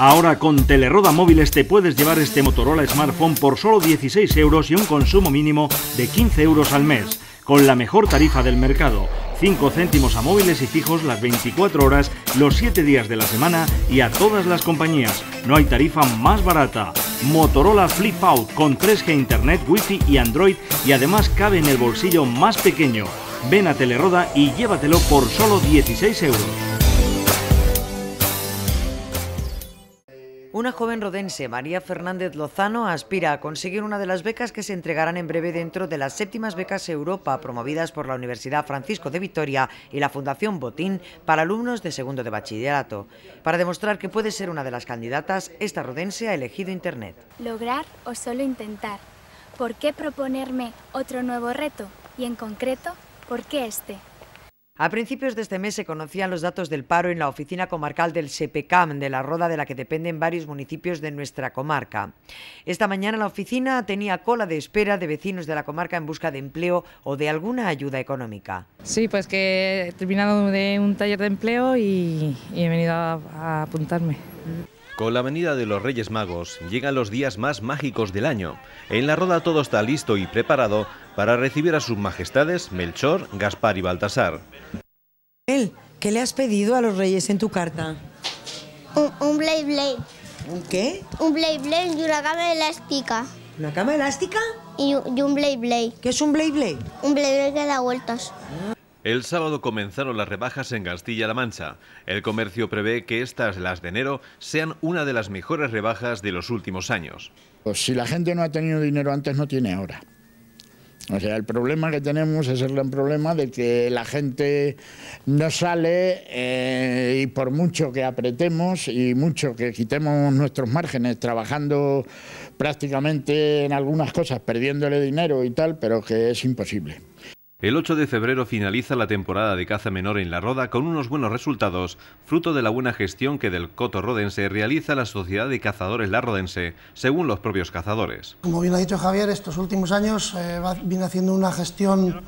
Ahora con Teleroda Móviles te puedes llevar este Motorola Smartphone por solo 16 euros y un consumo mínimo de 15 euros al mes, con la mejor tarifa del mercado, 5 céntimos a móviles y fijos las 24 horas, los 7 días de la semana y a todas las compañías. No hay tarifa más barata. Motorola Flip Out con 3G Internet, Wi-Fi y Android y además cabe en el bolsillo más pequeño. Ven a Teleroda y llévatelo por solo 16 euros. Una joven rodense, María Fernández Lozano, aspira a conseguir una de las becas que se entregarán en breve dentro de las séptimas becas Europa promovidas por la Universidad Francisco de Vitoria y la Fundación Botín para alumnos de segundo de bachillerato. Para demostrar que puede ser una de las candidatas, esta rodense ha elegido Internet. Lograr o solo intentar. ¿Por qué proponerme otro nuevo reto? Y en concreto, ¿por qué este? A principios de este mes se conocían los datos del paro en la oficina comarcal del SEPECAM, de la Roda de la que dependen varios municipios de nuestra comarca. Esta mañana la oficina tenía cola de espera de vecinos de la comarca en busca de empleo o de alguna ayuda económica. Sí, pues que he terminado de un taller de empleo y, he venido a apuntarme. Con la venida de los Reyes Magos llegan los días más mágicos del año. En la roda todo está listo y preparado para recibir a sus majestades Melchor, Gaspar y Baltasar. ¿Qué le has pedido a los Reyes en tu carta? Un, un blade ¿Un qué? Un blade blade y una cama elástica. ¿Una cama elástica? Y, un blade blade. ¿Qué es un blade blade? Un blade blade que da vueltas. Ah. El sábado comenzaron las rebajas en Castilla-La Mancha. El comercio prevé que estas, las de enero, sean una de las mejores rebajas de los últimos años. Pues si la gente no ha tenido dinero antes, no tiene ahora. O sea, el problema que tenemos es el gran problema de que la gente no sale eh, y por mucho que apretemos y mucho que quitemos nuestros márgenes trabajando prácticamente en algunas cosas, perdiéndole dinero y tal, pero que es imposible. El 8 de febrero finaliza la temporada de caza menor en La Roda con unos buenos resultados, fruto de la buena gestión que del coto rodense realiza la Sociedad de Cazadores La Rodense, según los propios cazadores. Como bien ha dicho Javier, estos últimos años eh, viene haciendo una gestión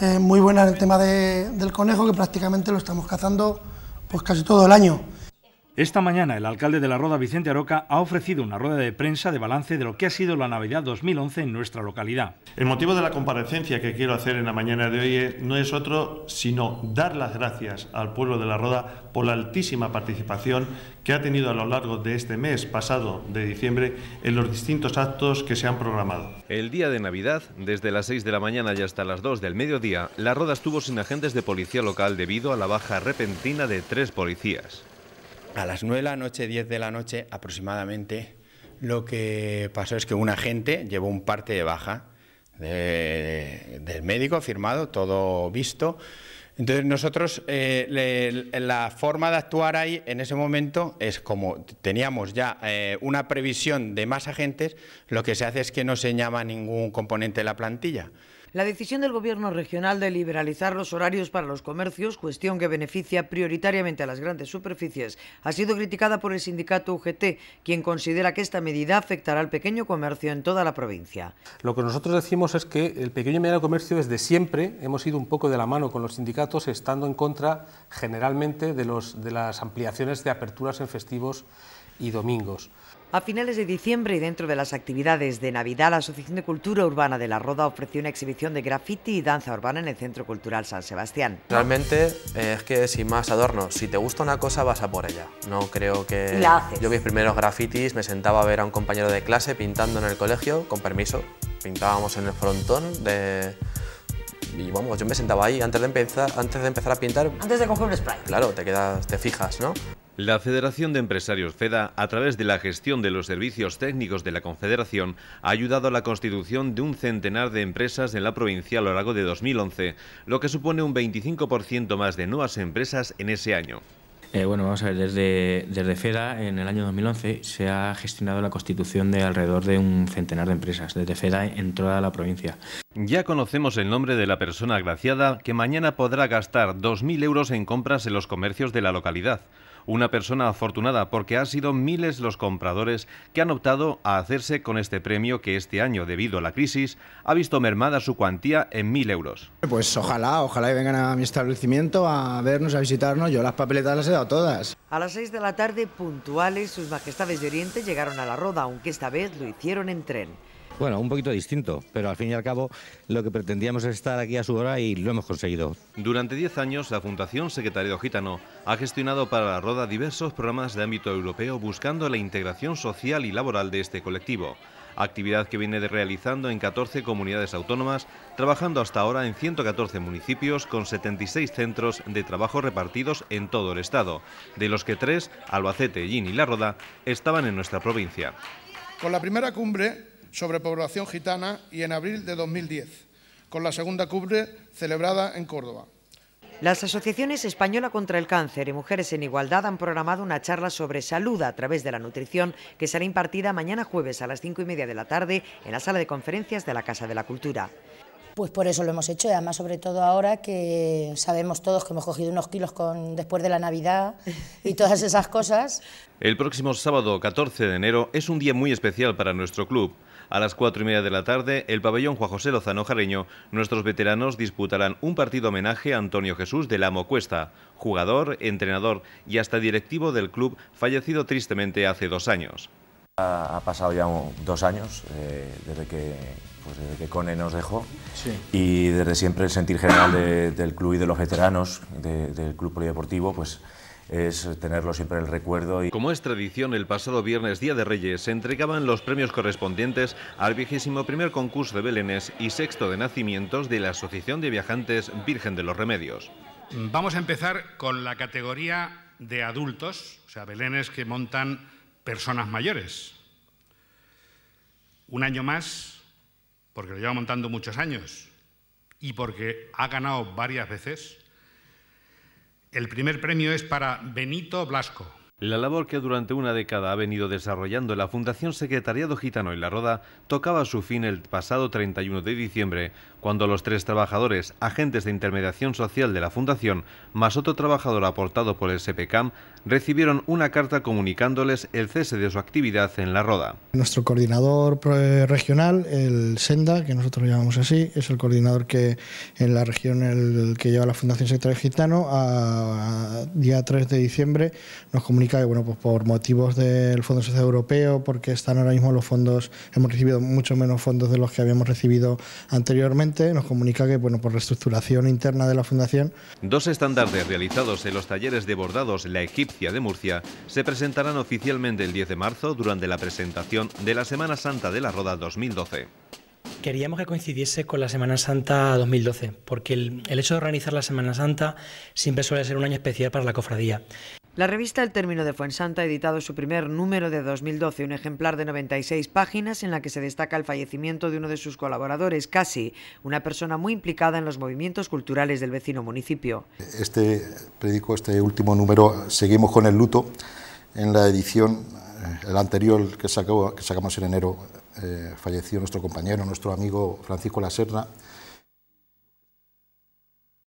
eh, muy buena en el tema del conejo, que prácticamente lo estamos cazando pues casi todo el año. Esta mañana el alcalde de La Roda, Vicente Aroca, ha ofrecido una rueda de prensa de balance de lo que ha sido la Navidad 2011 en nuestra localidad. El motivo de la comparecencia que quiero hacer en la mañana de hoy no es otro sino dar las gracias al pueblo de La Roda por la altísima participación que ha tenido a lo largo de este mes pasado de diciembre en los distintos actos que se han programado. El día de Navidad, desde las 6 de la mañana y hasta las 2 del mediodía, La Roda estuvo sin agentes de policía local debido a la baja repentina de tres policías a las 9 de la noche, 10 de la noche aproximadamente, lo que pasó es que un agente llevó un parte de baja del médico firmado, todo visto. Entonces nosotros eh, la forma de actuar ahí en ese momento es como teníamos ya eh, una previsión de más agentes, lo que se hace es que no se llama ningún componente de la plantilla. La decisión del Gobierno regional de liberalizar los horarios para los comercios, cuestión que beneficia prioritariamente a las grandes superficies, ha sido criticada por el sindicato UGT, quien considera que esta medida afectará al pequeño comercio en toda la provincia. Lo que nosotros decimos es que el pequeño y mediano comercio desde siempre hemos ido un poco de la mano con los sindicatos, estando en contra generalmente de las ampliaciones de aperturas en festivos y domingos. A finales de diciembre y dentro de las actividades de Navidad, la Asociación de Cultura Urbana de La Roda ofreció una exhibición de graffiti y danza urbana en el Centro Cultural San Sebastián. Realmente eh, es que sin más adornos, si te gusta una cosa vas a por ella. No creo que... La haces. Yo mis primeros grafitis me sentaba a ver a un compañero de clase pintando en el colegio, con permiso, pintábamos en el frontón de, y vamos, yo me sentaba ahí antes de empezar, antes de empezar a pintar. Antes de coger un spray. Claro, te quedas, te fijas, ¿no? La Federación de Empresarios FEDA, a través de la gestión de los servicios técnicos de la Confederación, ha ayudado a la constitución de un centenar de empresas en la provincia a lo largo de 2011, lo que supone un 25% más de nuevas empresas en ese año. Eh, bueno, vamos a ver, desde, desde FEDA en el año 2011 se ha gestionado la constitución de alrededor de un centenar de empresas, desde FEDA en toda la provincia. Ya conocemos el nombre de la persona agraciada que mañana podrá gastar 2.000 euros en compras en los comercios de la localidad. Una persona afortunada porque ha sido miles los compradores que han optado a hacerse con este premio que este año, debido a la crisis, ha visto mermada su cuantía en 1.000 euros. Pues ojalá, ojalá vengan a mi establecimiento a vernos, a visitarnos. Yo las papeletas las he dado todas. A las 6 de la tarde, puntuales, sus majestades de Oriente llegaron a la Roda, aunque esta vez lo hicieron en tren. Bueno, un poquito distinto, pero al fin y al cabo lo que pretendíamos es estar aquí a su hora y lo hemos conseguido. Durante 10 años, la Fundación Secretario Gitano ha gestionado para la Roda diversos programas de ámbito europeo buscando la integración social y laboral de este colectivo. Actividad que viene realizando en 14 comunidades autónomas, trabajando hasta ahora en 114 municipios con 76 centros de trabajo repartidos en todo el estado, de los que tres, Albacete, Gin y La Roda, estaban en nuestra provincia. Con la primera cumbre sobre población gitana y en abril de 2010, con la segunda cumbre celebrada en Córdoba. Las asociaciones Española contra el Cáncer y Mujeres en Igualdad han programado una charla sobre salud a través de la nutrición que será impartida mañana jueves a las cinco y media de la tarde en la sala de conferencias de la Casa de la Cultura pues por eso lo hemos hecho y además sobre todo ahora que sabemos todos que hemos cogido unos kilos con, después de la Navidad y todas esas cosas. El próximo sábado 14 de enero es un día muy especial para nuestro club. A las cuatro y media de la tarde, el pabellón Juan José Lozano Jareño, nuestros veteranos disputarán un partido homenaje a Antonio Jesús de la Cuesta, jugador, entrenador y hasta directivo del club fallecido tristemente hace dos años. Ha, pasado ya dos años eh, desde, que, Cone pues nos dejó y desde siempre el sentir general del club y de los veteranos del club polideportivo pues es tenerlo siempre en el recuerdo. Y... Como es tradición, el pasado viernes Día de Reyes se entregaban los premios correspondientes al vigésimo primer concurso de Belenes y sexto de nacimientos de la Asociación de Viajantes Virgen de los Remedios. Vamos a empezar con la categoría de adultos, o sea, Belenes que montan personas mayores. Un año más, porque lo lleva montando muchos años y porque ha ganado varias veces. El primer premio es para Benito Blasco. La labor que durante una década ha venido desarrollando la Fundación Secretariado Gitano en La Roda tocaba su fin el pasado 31 de diciembre, cuando los tres trabajadores, agentes de intermediación social de la Fundación, más otro trabajador aportado por el SPCAM, recibieron una carta comunicándoles el cese de su actividad en La Roda. Nuestro coordinador eh, regional, el SENDA, que nosotros lo llamamos así, es el coordinador que en la región el que lleva la Fundación Secretariado Gitano, a, a día 3 de diciembre nos comunicó que, bueno, pues por motivos del Fondo Social Europeo, porque están ahora mismo los fondos, hemos recibido mucho menos fondos de los que habíamos recibido anteriormente, nos comunica que, bueno, por reestructuración interna de la Fundación. Dos estándares realizados en los talleres de bordados La Egipcia de Murcia se presentarán oficialmente el 10 de marzo durante la presentación de la Semana Santa de la Roda 2012. Queríamos que coincidiese con la Semana Santa 2012, porque el, hecho de organizar la Semana Santa siempre suele ser un año especial para la cofradía. La revista El Término de Fuensanta ha editado su primer número de 2012, un ejemplar de 96 páginas en la que se destaca el fallecimiento de uno de sus colaboradores, Casi, una persona muy implicada en los movimientos culturales del vecino municipio. Este este último número, seguimos con el luto. En la edición, eh, el anterior que, que sacamos en enero, eh, falleció nuestro compañero, nuestro amigo Francisco Laserna